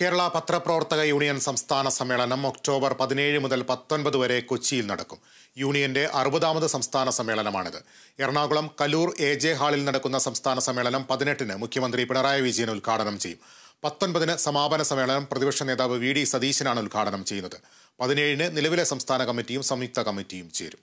കേരള പത്രപ്രവർത്തക യൂണിയൻ സംസ്ഥാന സമ്മേളനം ഒക്ടോബർ പതിനേഴ് മുതൽ പത്തൊൻപത് വരെ കൊച്ചിയിൽ നടക്കും യൂണിയന്റെ അറുപതാമത് സംസ്ഥാന സമ്മേളനമാണിത് എറണാകുളം കലൂർ എ ജെ ഹാളിൽ നടക്കുന്ന സംസ്ഥാന സമ്മേളനം പതിനെട്ടിന് മുഖ്യമന്ത്രി പിണറായി വിജയൻ ഉദ്ഘാടനം ചെയ്യും പത്തൊൻപതിന് സമാപന സമ്മേളനം പ്രതിപക്ഷ നേതാവ് വി ഡി സതീശനാണ് ഉദ്ഘാടനം ചെയ്യുന്നത് പതിനേഴിന് നിലവിലെ സംസ്ഥാന കമ്മിറ്റിയും സംയുക്ത കമ്മിറ്റിയും ചേരും